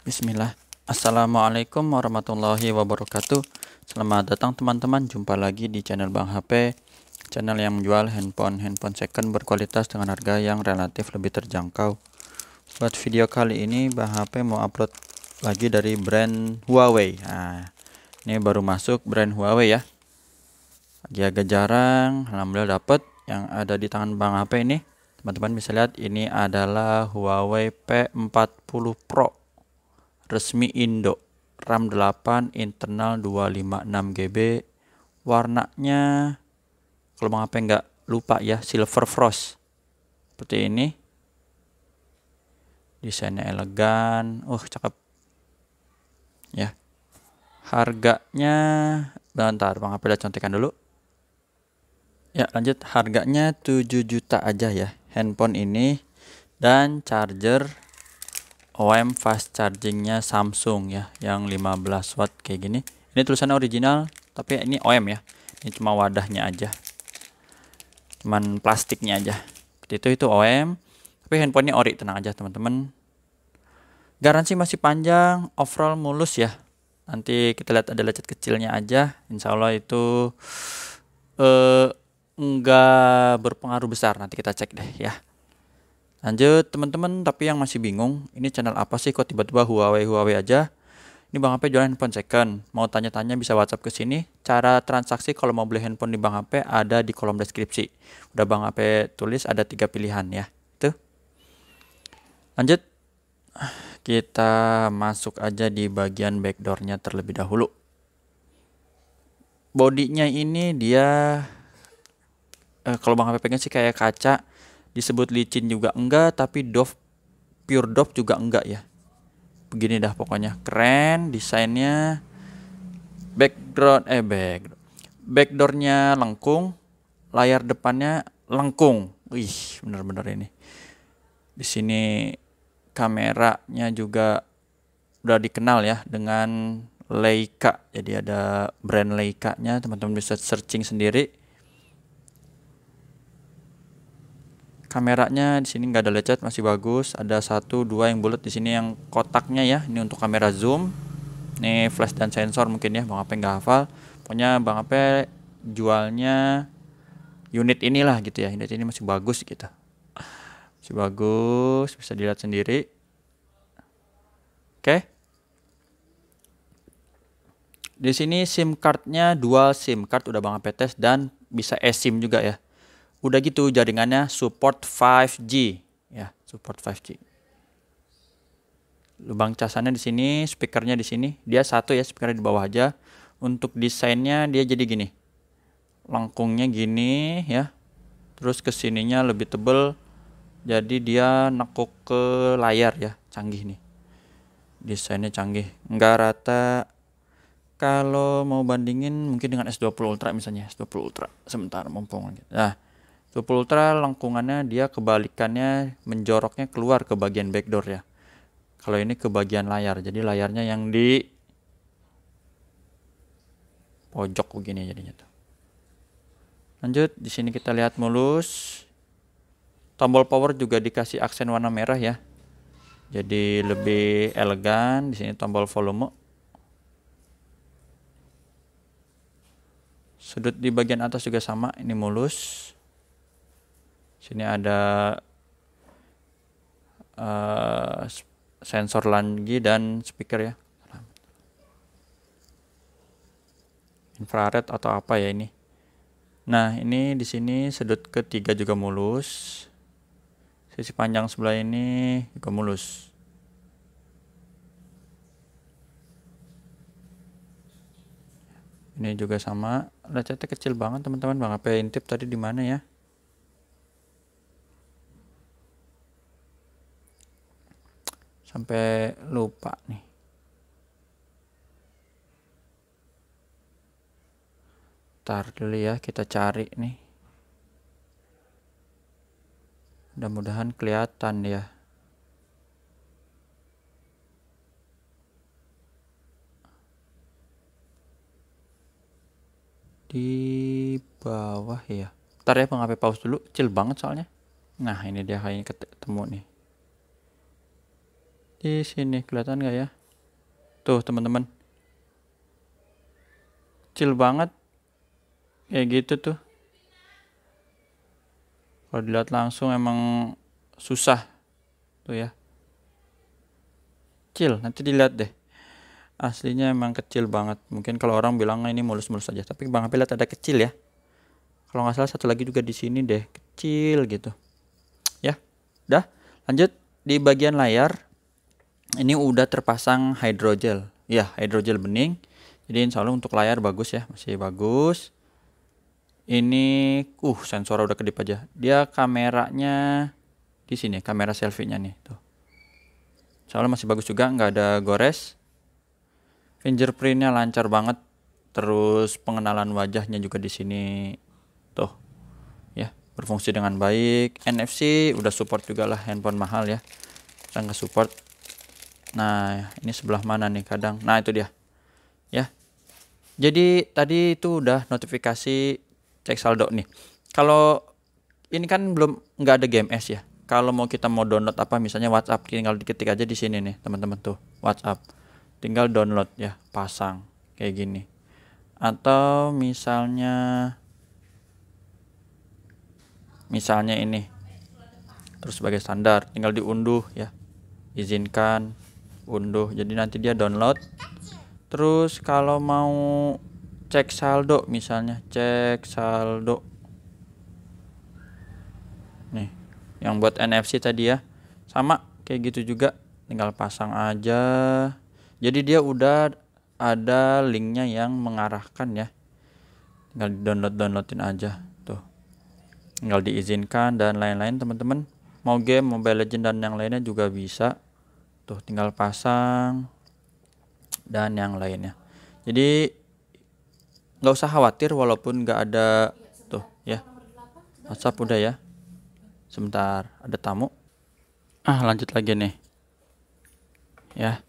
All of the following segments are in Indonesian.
Bismillah. Assalamualaikum warahmatullahi wabarakatuh. Selamat datang teman-teman, jumpa lagi di channel Bang HP, channel yang menjual handphone-handphone second berkualitas dengan harga yang relatif lebih terjangkau. Buat video kali ini Bang HP mau upload lagi dari brand Huawei. Nah, ini baru masuk brand Huawei ya. Lagi agak jarang, alhamdulillah dapat yang ada di tangan Bang HP ini. Teman-teman bisa lihat ini adalah Huawei P40 Pro resmi Indo RAM 8 internal 256 GB warnanya kalau mau apa nggak lupa ya silver frost seperti ini desainnya elegan uh cakep ya harganya bentar Bang apa contekan dulu ya lanjut harganya 7 juta aja ya handphone ini dan charger OM fast chargingnya Samsung ya yang 15 watt kayak gini ini tulisannya original tapi ini OM ya ini cuma wadahnya aja cuman plastiknya aja itu itu OM tapi handphonenya ori tenang aja teman-teman garansi masih panjang overall mulus ya nanti kita lihat ada lecet kecilnya aja insya Allah itu eh, enggak berpengaruh besar nanti kita cek deh ya Lanjut teman-teman, tapi yang masih bingung, ini channel apa sih kok tiba-tiba Huawei Huawei aja? Ini Bang HP jualan handphone second. Mau tanya-tanya bisa WhatsApp ke sini. Cara transaksi kalau mau beli handphone di Bang HP ada di kolom deskripsi. Udah Bang HP tulis ada tiga pilihan ya. tuh Lanjut. Kita masuk aja di bagian backdoornya terlebih dahulu. Bodinya ini dia eh, kalau Bang HP pengen sih kayak kaca disebut licin juga enggak tapi Dove pure Dove juga enggak ya begini dah pokoknya keren desainnya background eh back backdoornya lengkung layar depannya lengkung wih bener-bener ini di sini kameranya juga udah dikenal ya dengan Leica jadi ada brand Leica nya teman-teman bisa searching sendiri kameranya di sini nggak ada lecet masih bagus ada satu dua yang bulat di sini yang kotaknya ya ini untuk kamera zoom ini flash dan sensor mungkin ya bang Ape nggak hafal pokoknya bang Ape jualnya unit inilah gitu ya unit ini masih bagus gitu masih bagus bisa dilihat sendiri oke okay. di sini sim cardnya dual sim card udah bang Ape tes dan bisa eSIM juga ya Udah gitu jaringannya support 5G ya, support 5G. Lubang casannya di sini, speakernya di sini. Dia satu ya, speakernya di bawah aja. Untuk desainnya dia jadi gini. Lengkungnya gini ya. Terus kesininya lebih tebel. Jadi dia nekuk ke layar ya, canggih nih. Desainnya canggih, nggak rata. Kalau mau bandingin mungkin dengan S20 Ultra misalnya, S20 Ultra. Sebentar mumpung. Nah, Super Ultra lengkungannya dia kebalikannya menjoroknya keluar ke bagian backdoor ya. Kalau ini ke bagian layar, jadi layarnya yang di pojok begini jadinya tuh. Lanjut, di sini kita lihat mulus. Tombol power juga dikasih aksen warna merah ya. Jadi lebih elegan. Di sini tombol volume. Sudut di bagian atas juga sama, ini mulus sini ada uh, sensor lagi dan speaker ya infrared atau apa ya ini nah ini di sini sedut ketiga juga mulus sisi panjang sebelah ini juga mulus ini juga sama lecetnya kecil banget teman-teman bang apa intip tadi di mana ya sampai lupa nih. Ntar dulu ya kita cari nih. Mudah-mudahan kelihatan ya. Di bawah ya. Ntar ya pengapa pause dulu, kecil banget soalnya. Nah ini dia kayaknya ketemu nih. Di sini kelihatan nggak ya? Tuh teman-teman. Kecil banget. Kayak gitu tuh. Kalau dilihat langsung emang susah. Tuh ya. Kecil, nanti dilihat deh. Aslinya emang kecil banget. Mungkin kalau orang bilang ah, ini mulus-mulus aja, tapi Bang apa lihat ada kecil ya. Kalau nggak salah satu lagi juga di sini deh, kecil gitu. Ya. Udah, lanjut di bagian layar ini udah terpasang hydrogel ya hydrogel bening jadi insya Allah untuk layar bagus ya masih bagus ini uh sensor udah kedip aja dia kameranya di sini kamera selfie nya nih tuh insya Allah masih bagus juga nggak ada gores fingerprintnya lancar banget terus pengenalan wajahnya juga di sini tuh ya berfungsi dengan baik NFC udah support juga lah handphone mahal ya kita nggak support Nah, ini sebelah mana nih kadang. Nah, itu dia. Ya. Jadi tadi itu udah notifikasi cek saldo nih. Kalau ini kan belum nggak ada GMS ya. Kalau mau kita mau download apa misalnya WhatsApp tinggal diketik aja di sini nih, teman-teman tuh. WhatsApp. Tinggal download ya, pasang kayak gini. Atau misalnya misalnya ini terus sebagai standar tinggal diunduh ya izinkan unduh jadi nanti dia download terus kalau mau cek saldo misalnya cek saldo nih yang buat NFC tadi ya sama kayak gitu juga tinggal pasang aja jadi dia udah ada linknya yang mengarahkan ya tinggal download downloadin aja tuh tinggal diizinkan dan lain-lain teman-teman mau game Mobile Legend dan yang lainnya juga bisa tuh tinggal pasang dan yang lainnya jadi nggak usah khawatir walaupun nggak ada tuh ya WhatsApp udah ya sebentar ada tamu ah lanjut lagi nih ya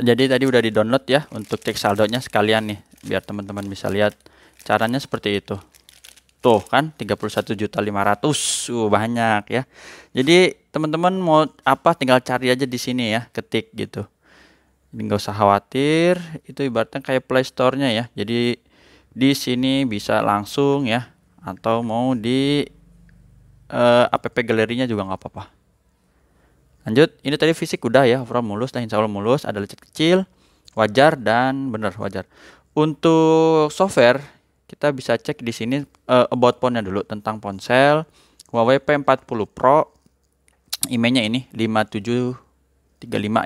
jadi tadi udah di download ya untuk cek saldonya sekalian nih biar teman-teman bisa lihat caranya seperti itu tuh kan 31.500 uh banyak ya jadi teman-teman mau apa tinggal cari aja di sini ya ketik gitu jadi nggak usah khawatir itu ibaratnya kayak Play Store-nya ya jadi di sini bisa langsung ya atau mau di uh, eh, app galerinya juga nggak apa-apa lanjut ini tadi fisik udah ya overall mulus dan nah insya Allah mulus ada lecet kecil wajar dan benar wajar untuk software kita bisa cek di sini uh, about ponsel dulu tentang ponsel Huawei P40 Pro imei ini 5735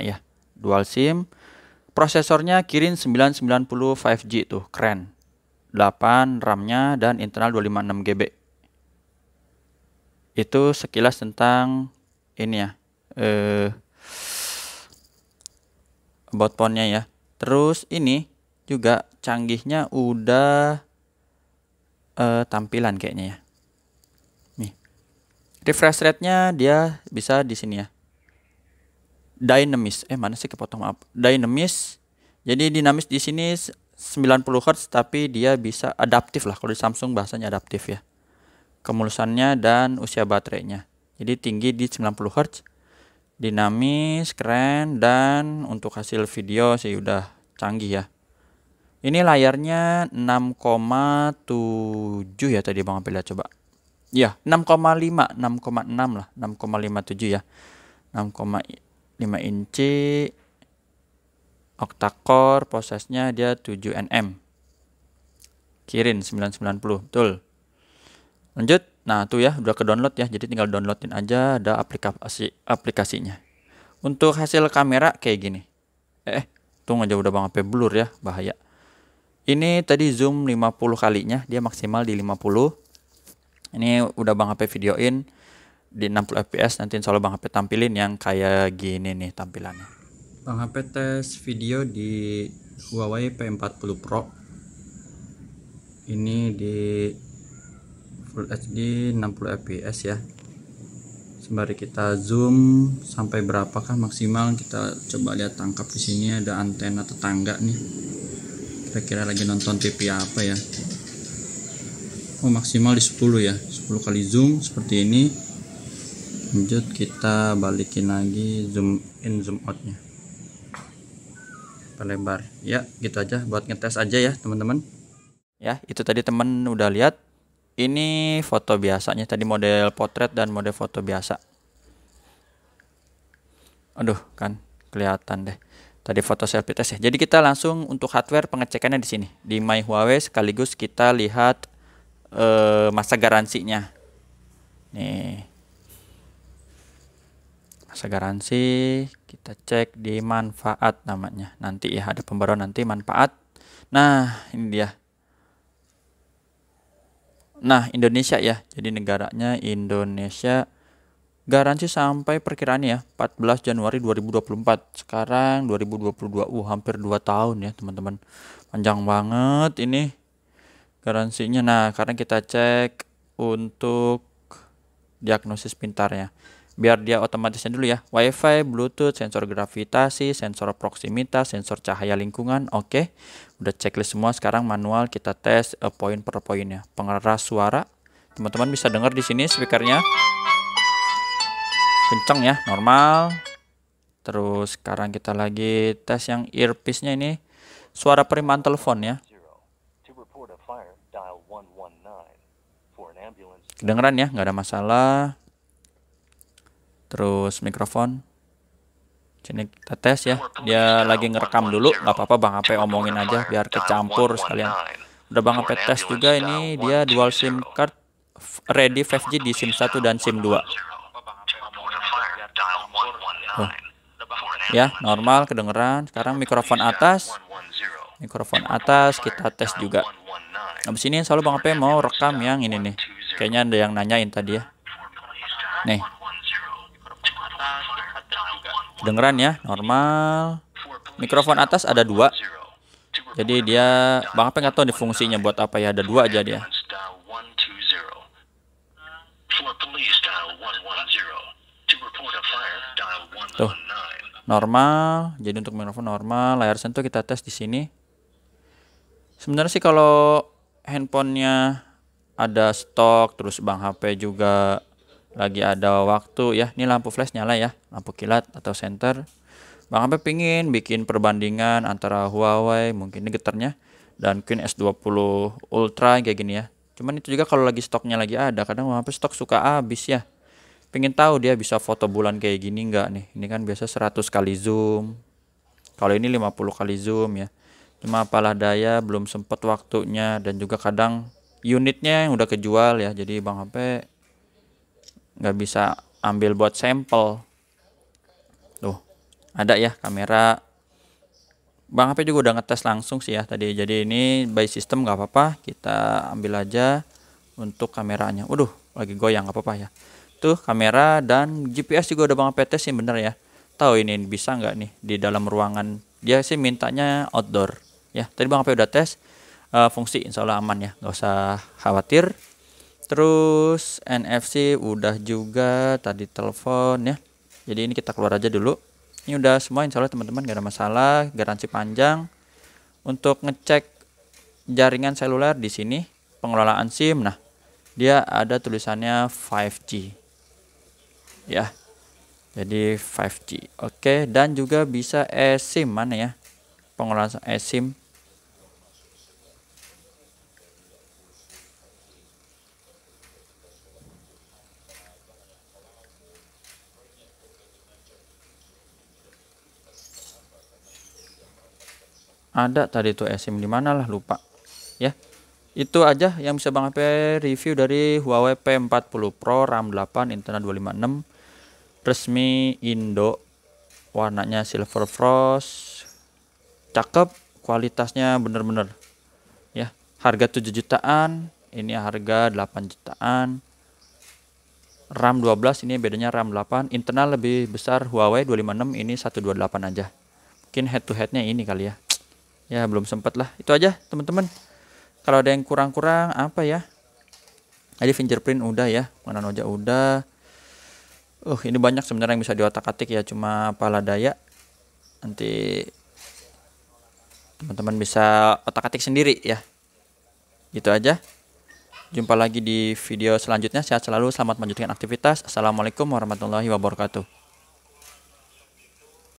ya, dual SIM. Prosesornya Kirin 990 5G tuh, keren. 8 RAM-nya dan internal 256 GB. Itu sekilas tentang ini ya. Eh about phone-nya ya. Terus ini juga canggihnya udah eh, tampilan kayaknya ya refresh rate-nya dia bisa di sini ya dynamis eh mana sih kepotong maaf dynamis jadi dinamis di sini 90 Hz tapi dia bisa adaptif lah kalau di Samsung bahasanya adaptif ya kemulusannya dan usia baterainya jadi tinggi di 90 Hz dinamis keren dan untuk hasil video sih udah canggih ya ini layarnya 6,7 ya tadi Bang Apel coba Iya, 6,5, 6,6 lah, 6,57 ya. 6,5 inci octa-core prosesnya dia 7 nm. Kirin 990, betul. Lanjut. Nah, tuh ya udah ke-download ya. Jadi tinggal downloadin aja ada aplikasi aplikasinya. Untuk hasil kamera kayak gini. Eh, eh tunggu aja udah Bang blur ya, bahaya. Ini tadi zoom 50 kalinya, dia maksimal di 50 ini udah Bang HP videoin di 60 fps nanti insya Allah Bang HP tampilin yang kayak gini nih tampilannya Bang HP tes video di Huawei P40 Pro ini di Full HD 60 fps ya sembari kita zoom sampai berapakah maksimal kita coba lihat tangkap di sini ada antena tetangga nih kira-kira lagi nonton TV apa ya oh, maksimal di 10 ya 10 kali zoom seperti ini lanjut kita balikin lagi zoom in zoom out nya Pelebar. ya gitu aja buat ngetes aja ya teman-teman ya itu tadi teman udah lihat ini foto biasanya tadi model potret dan model foto biasa aduh kan kelihatan deh tadi foto selfie test ya. Jadi kita langsung untuk hardware pengecekannya di sini di My Huawei sekaligus kita lihat eh, masa garansinya. Nih. Masa garansi kita cek di manfaat namanya. Nanti ya ada pembaruan nanti manfaat. Nah, ini dia. Nah, Indonesia ya. Jadi negaranya Indonesia garansi sampai perkiraan ya 14 Januari 2024 sekarang 2022 uh hampir 2 tahun ya teman-teman panjang banget ini garansinya nah karena kita cek untuk diagnosis pintarnya biar dia otomatisnya dulu ya wifi bluetooth sensor gravitasi sensor proximitas, sensor cahaya lingkungan oke okay. udah checklist semua sekarang manual kita tes eh, poin per poinnya pengeras suara teman-teman bisa dengar di sini speakernya kencang ya normal terus sekarang kita lagi tes yang earpiece-nya ini suara perimaan telepon ya kedengeran ya nggak ada masalah terus mikrofon sini kita tes ya dia lagi ngerekam dulu nggak apa-apa bang Ape omongin aja biar kecampur sekalian udah bang Ape tes juga ini dia dual SIM card ready 5G di SIM 1 dan SIM 2 oh. ya normal kedengeran sekarang mikrofon atas mikrofon atas kita tes juga habis ini selalu bang Ape mau rekam yang ini nih Kayaknya ada yang nanyain tadi ya. Nih. Kedengeran ya, normal. Mikrofon atas ada dua. Jadi dia, Bang apa nggak tahu nih fungsinya buat apa ya, ada dua aja dia. Tuh, normal. Jadi untuk mikrofon normal, layar sentuh kita tes di sini. Sebenarnya sih kalau handphonenya ada stok terus bang HP juga lagi ada waktu ya ini lampu flash nyala ya lampu kilat atau center Bang hp pingin bikin perbandingan antara Huawei mungkin ini geternya dan Queen S20 Ultra kayak gini ya. Cuman itu juga kalau lagi stoknya lagi ada, kadang Bang hp stok suka habis ya. pingin tahu dia bisa foto bulan kayak gini nggak nih. Ini kan biasa 100 kali zoom. Kalau ini 50 kali zoom ya. Cuma apalah daya belum sempet waktunya dan juga kadang unitnya yang udah kejual ya jadi Bang HP nggak bisa ambil buat sampel tuh ada ya kamera Bang HP juga udah ngetes langsung sih ya tadi jadi ini by system nggak apa-apa kita ambil aja untuk kameranya waduh lagi goyang nggak apa-apa ya tuh kamera dan GPS juga udah Bang HP tes sih bener ya tahu ini bisa nggak nih di dalam ruangan dia sih mintanya outdoor ya tadi Bang HP udah tes uh, fungsi insya Allah aman ya nggak usah khawatir terus NFC udah juga tadi telepon ya jadi ini kita keluar aja dulu ini udah semua insya Allah teman-teman gak ada masalah garansi panjang untuk ngecek jaringan seluler di sini pengelolaan SIM nah dia ada tulisannya 5G ya jadi 5G oke dan juga bisa eSIM mana ya pengelolaan eSIM ada tadi itu SIM di mana lah lupa ya itu aja yang bisa Bang Ape review dari Huawei P40 Pro RAM 8 internal 256 resmi Indo warnanya silver frost cakep kualitasnya bener-bener ya harga 7 jutaan ini harga 8 jutaan RAM 12 ini bedanya RAM 8 internal lebih besar Huawei 256 ini 128 aja mungkin head to headnya ini kali ya ya belum sempat lah itu aja teman-teman kalau ada yang kurang-kurang apa ya jadi fingerprint udah ya mana noja udah uh ini banyak sebenarnya yang bisa diotak-atik ya cuma pala daya nanti teman-teman bisa otak-atik sendiri ya gitu aja jumpa lagi di video selanjutnya sehat selalu selamat melanjutkan aktivitas assalamualaikum warahmatullahi wabarakatuh